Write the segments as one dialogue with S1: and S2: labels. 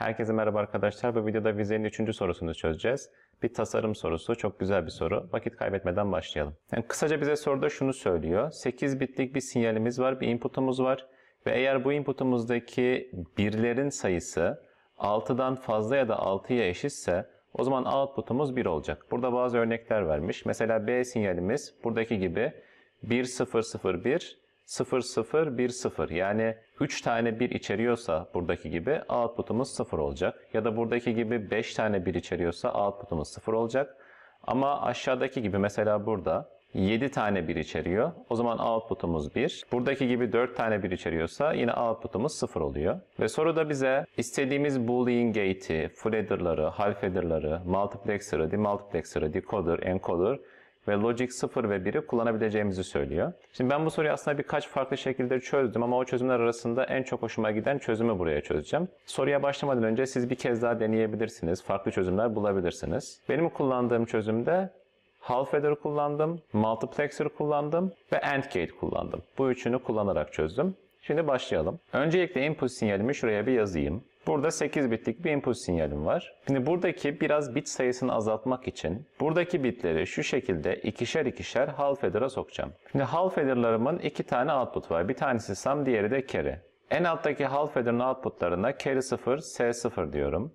S1: Herkese merhaba arkadaşlar. Bu videoda vizenin üçüncü sorusunu çözeceğiz. Bir tasarım sorusu. Çok güzel bir soru. Vakit kaybetmeden başlayalım. Yani kısaca bize soruda şunu söylüyor. 8 bitlik bir sinyalimiz var, bir inputumuz var. Ve eğer bu inputumuzdaki birlerin sayısı 6'dan fazla ya da 6'ya eşitse o zaman outputumuz 1 olacak. Burada bazı örnekler vermiş. Mesela B sinyalimiz buradaki gibi 1 0 0 1 0010 yani 3 tane 1 içeriyorsa buradaki gibi output'umuz 0 olacak. Ya da buradaki gibi 5 tane 1 içeriyorsa output'umuz 0 olacak. Ama aşağıdaki gibi mesela burada 7 tane 1 içeriyor. O zaman output'umuz 1. Buradaki gibi 4 tane 1 içeriyorsa yine output'umuz 0 oluyor. Ve soruda bize istediğimiz boolean gate'i, full header'ları, half header'ları, multiplexer'ı, demultiplexer'ı, decoder, encoder ve Logic 0 ve 1'i kullanabileceğimizi söylüyor. Şimdi ben bu soruyu aslında birkaç farklı şekilde çözdüm ama o çözümler arasında en çok hoşuma giden çözümü buraya çözeceğim. Soruya başlamadan önce siz bir kez daha deneyebilirsiniz. Farklı çözümler bulabilirsiniz. Benim kullandığım çözümde half adder kullandım, multiplexer kullandım ve AND gate kullandım. Bu üçünü kullanarak çözdüm. Şimdi başlayalım. Öncelikle input sinyalimi şuraya bir yazayım. Burada 8 bitlik bir input sinyalim var. Şimdi buradaki biraz bit sayısını azaltmak için buradaki bitleri şu şekilde ikişer ikişer half header'a sokacağım. Şimdi half header'larımın iki tane output var. Bir tanesi sum, diğeri de carry. En alttaki half header'ın outputlarına carry 0, S0 diyorum.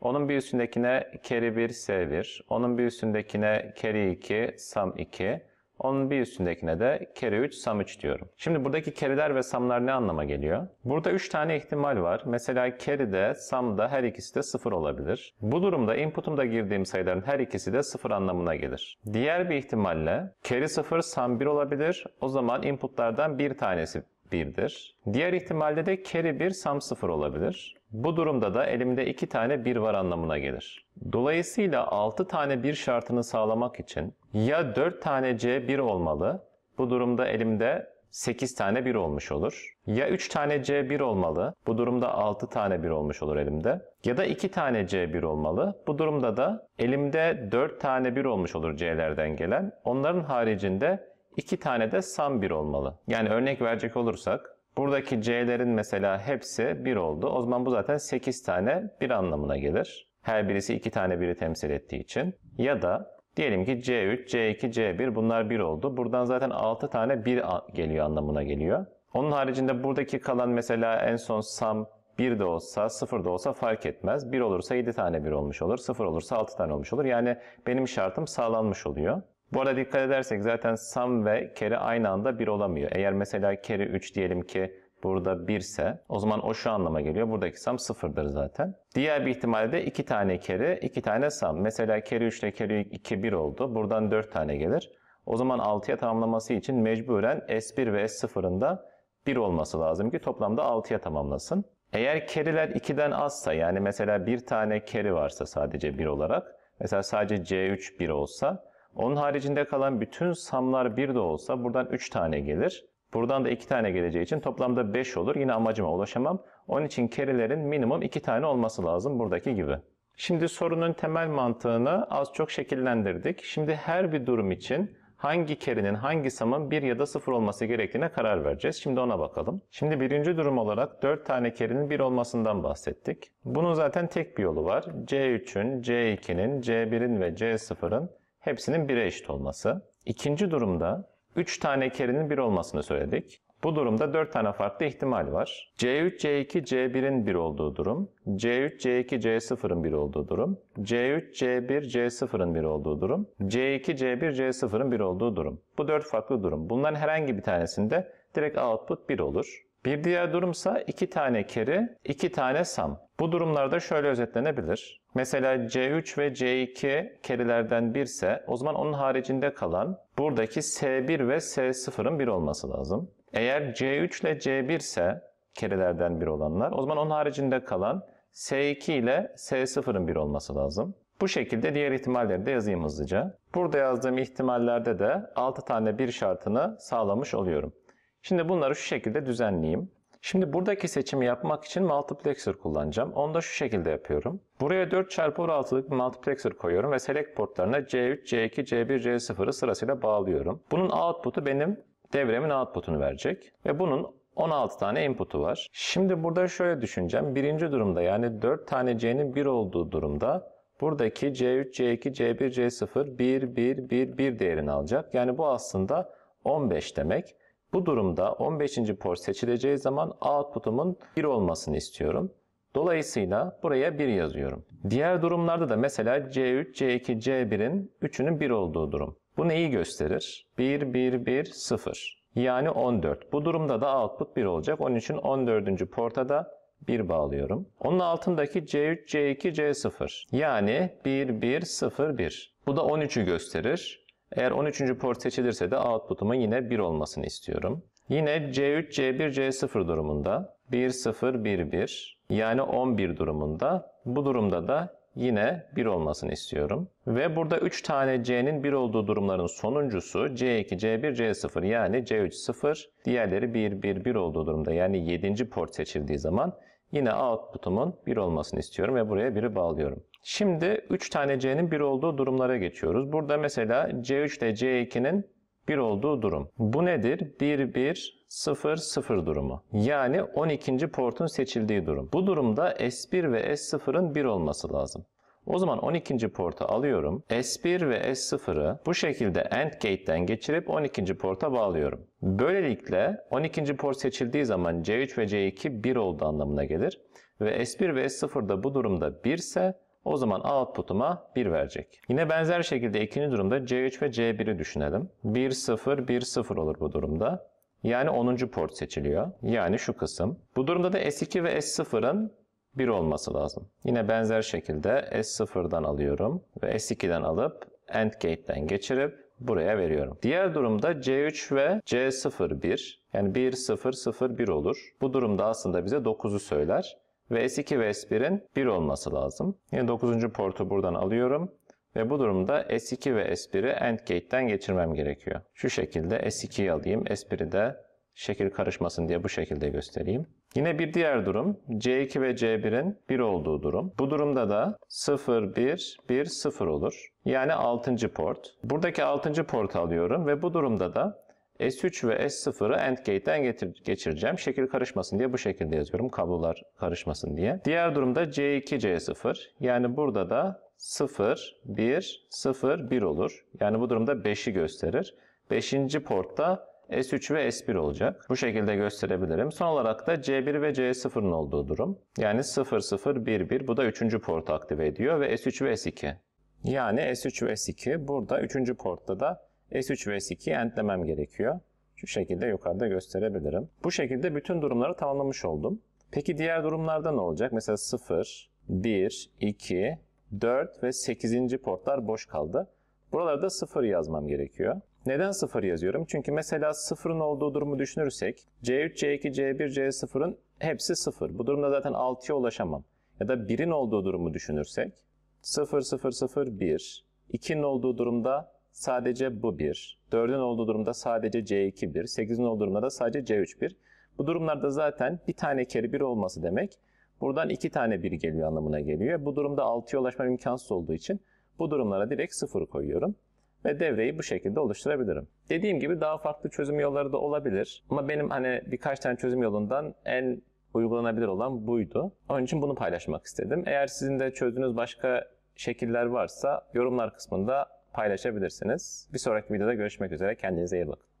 S1: Onun bir üstündekine carry 1, S1. Onun bir üstündekine carry 2, sum 2. Onun bir üstündekine de kere 3 sam 3 diyorum. Şimdi buradaki kereler ve samlar ne anlama geliyor? Burada 3 tane ihtimal var. Mesela kere de sam da her ikisi de 0 olabilir. Bu durumda input'umda girdiğim sayıların her ikisi de 0 anlamına gelir. Diğer bir ihtimalle kere 0 sam 1 olabilir. O zaman inputlardan bir tanesi 1'dir. Diğer ihtimalde de carry 1 sum 0 olabilir. Bu durumda da elimde 2 tane 1 var anlamına gelir. Dolayısıyla 6 tane 1 şartını sağlamak için ya 4 tane C 1 olmalı. Bu durumda elimde 8 tane 1 olmuş olur. Ya 3 tane C1 olmalı. Bu durumda 6 tane 1 olmuş olur elimde. Ya da 2 tane C1 olmalı. Bu durumda da elimde 4 tane 1 olmuş olur C'lerden gelen. Onların haricinde iki tane de sam 1 olmalı. Yani örnek verecek olursak buradaki c'lerin mesela hepsi 1 oldu. O zaman bu zaten 8 tane 1 anlamına gelir. Her birisi 2 tane 1'i temsil ettiği için. Ya da diyelim ki c3, c2, c1 bunlar 1 oldu. Buradan zaten 6 tane 1 geliyor anlamına geliyor. Onun haricinde buradaki kalan mesela en son sam 1 de olsa 0 da olsa fark etmez. 1 olursa 7 tane 1 olmuş olur. 0 olursa 6 tane olmuş olur. Yani benim şartım sağlanmış oluyor. Bu arada dikkat edersek zaten sum ve carry aynı anda 1 olamıyor. Eğer mesela carry 3 diyelim ki burada 1 ise o zaman o şu anlama geliyor. Buradaki sum 0'dır zaten. Diğer bir ihtimalle de 2 tane carry, 2 tane sum. Mesela carry 3 ile carry 2 1 oldu. Buradan 4 tane gelir. O zaman 6'ya tamamlaması için mecburen S1 ve S0'ın da 1 olması lazım ki toplamda 6'ya tamamlasın. Eğer carry'ler 2'den azsa yani mesela bir tane carry varsa sadece 1 olarak mesela sadece C3 1 olsa onun haricinde kalan bütün samlar bir de olsa buradan 3 tane gelir. Buradan da 2 tane geleceği için toplamda 5 olur. Yine amacıma ulaşamam. Onun için kerelerin minimum 2 tane olması lazım buradaki gibi. Şimdi sorunun temel mantığını az çok şekillendirdik. Şimdi her bir durum için hangi kerinin hangi samın 1 ya da 0 olması gerektiğine karar vereceğiz. Şimdi ona bakalım. Şimdi birinci durum olarak 4 tane kerinin 1 olmasından bahsettik. Bunun zaten tek bir yolu var. C3'ün, C2'nin, C1'in ve C0'ın hepsinin 1'e eşit olması. İkinci durumda 3 tane kerinin 1 olmasını söyledik. Bu durumda 4 tane farklı ihtimal var. C3, C2, C1'in 1 olduğu durum. C3, C2, C0'ın 1 olduğu durum. C3, C1, C0'ın 1 olduğu durum. C2, C1, C0'ın 1 olduğu durum. Bu 4 farklı durum. Bunların herhangi bir tanesinde direkt output 1 olur. Bir diğer durumsa iki tane keri, iki tane sam. Bu durumlarda şöyle özetlenebilir. Mesela C3 ve C2 kerilerden birse o zaman onun haricinde kalan buradaki S1 ve S0'ın bir olması lazım. Eğer C3 ile C1 ise kerilerden bir olanlar o zaman onun haricinde kalan S2 ile S0'ın bir olması lazım. Bu şekilde diğer ihtimalleri de yazayım hızlıca. Burada yazdığım ihtimallerde de 6 tane bir şartını sağlamış oluyorum. Şimdi bunları şu şekilde düzenleyeyim. Şimdi buradaki seçimi yapmak için multiplexer kullanacağım. Onu da şu şekilde yapıyorum. Buraya 4x16'lık bir multiplexer koyuyorum ve select portlarına C3, C2, C1, C0'ı sırasıyla bağlıyorum. Bunun output'u benim devremin output'unu verecek ve bunun 16 tane input'u var. Şimdi burada şöyle düşüneceğim. Birinci durumda yani 4 tane C'nin 1 olduğu durumda buradaki C3, C2, C1, C0 1, 1, 1, 1 değerini alacak. Yani bu aslında 15 demek. Bu durumda 15. port seçileceği zaman output'umun 1 olmasını istiyorum. Dolayısıyla buraya 1 yazıyorum. Diğer durumlarda da mesela C3, C2, C1'in 3'ünün 1 olduğu durum. Bu neyi gösterir? 1, 1, 1, 0. Yani 14. Bu durumda da output 1 olacak. Onun için 14. porta da 1 bağlıyorum. Onun altındaki C3, C2, C0. Yani 1, 1, 0, 1. Bu da 13'ü gösterir. Eğer 13. port seçilirse de output'umun yine 1 olmasını istiyorum. Yine C3, C1, C0 durumunda 1, 0, 1, 1 yani 11 durumunda bu durumda da yine 1 olmasını istiyorum. Ve burada 3 tane C'nin 1 olduğu durumların sonuncusu C2, C1, C0 yani C3, 0 diğerleri 1, 1, 1 olduğu durumda yani 7. port seçildiği zaman yine output'umun 1 olmasını istiyorum ve buraya 1'i bağlıyorum. Şimdi 3 tane C'nin 1 olduğu durumlara geçiyoruz. Burada mesela C3 ile C2'nin 1 olduğu durum. Bu nedir? 1, 1, 0, 0 durumu. Yani 12. portun seçildiği durum. Bu durumda S1 ve S0'ın 1 olması lazım. O zaman 12. porta alıyorum. S1 ve S0'ı bu şekilde AND gate'den geçirip 12. porta bağlıyorum. Böylelikle 12. port seçildiği zaman C3 ve C2 1 oldu anlamına gelir. Ve S1 ve S0 da bu durumda 1 ise o zaman output'uma 1 verecek. Yine benzer şekilde ikinci durumda C3 ve C1'i düşünelim. 1, 0, 1, 0 olur bu durumda. Yani 10. port seçiliyor. Yani şu kısım. Bu durumda da S2 ve S0'ın 1 olması lazım. Yine benzer şekilde S0'dan alıyorum ve S2'den alıp AND gate'den geçirip buraya veriyorum. Diğer durumda C3 ve C0 1 yani 1 0 0 1 olur. Bu durumda aslında bize 9'u söyler ve S2 ve S1'in 1 olması lazım. Yine 9. portu buradan alıyorum. Ve bu durumda S2 ve S1'i AND gate'den geçirmem gerekiyor. Şu şekilde S2'yi alayım, S1'i de şekil karışmasın diye bu şekilde göstereyim. Yine bir diğer durum C2 ve C1'in 1 olduğu durum. Bu durumda da 0, 1, 1, 0 olur. Yani 6. port. Buradaki 6. port alıyorum ve bu durumda da S3 ve S0'ı AND gate'den geçireceğim. Şekil karışmasın diye bu şekilde yazıyorum. Kablolar karışmasın diye. Diğer durumda C2, C0. Yani burada da 0, 1, 0, 1 olur. Yani bu durumda 5'i gösterir. 5. portta S3 ve S1 olacak. Bu şekilde gösterebilirim. Son olarak da C1 ve C0'ın olduğu durum. Yani 0, 0, 1, 1. Bu da 3. portu aktive ediyor ve S3 ve S2. Yani S3 ve S2 burada 3. portta da S3 ve s 2 entlemem gerekiyor. Şu şekilde yukarıda gösterebilirim. Bu şekilde bütün durumları tamamlamış oldum. Peki diğer durumlarda ne olacak? Mesela 0, 1, 2, 4 ve 8. portlar boş kaldı. Buralarda 0 yazmam gerekiyor. Neden 0 yazıyorum? Çünkü mesela 0'ın olduğu durumu düşünürsek C3, C2, C1, C0'ın hepsi 0. Bu durumda zaten 6'ya ulaşamam. Ya da 1'in olduğu durumu düşünürsek 0, 0, 0, 1. 2'nin olduğu durumda sadece bu 1. 4'ün olduğu durumda sadece C2 1. 8'in olduğu durumda da sadece C3 1. Bu durumlarda zaten bir tane kere 1 olması demek. Buradan 2 tane 1 geliyor anlamına geliyor. Bu durumda 6'ya ulaşma imkansız olduğu için bu durumlara direkt 0 koyuyorum. Ve devreyi bu şekilde oluşturabilirim. Dediğim gibi daha farklı çözüm yolları da olabilir. Ama benim hani birkaç tane çözüm yolundan en uygulanabilir olan buydu. Onun için bunu paylaşmak istedim. Eğer sizin de çözdüğünüz başka şekiller varsa yorumlar kısmında paylaşabilirsiniz. Bir sonraki videoda görüşmek üzere. Kendinize iyi bakın.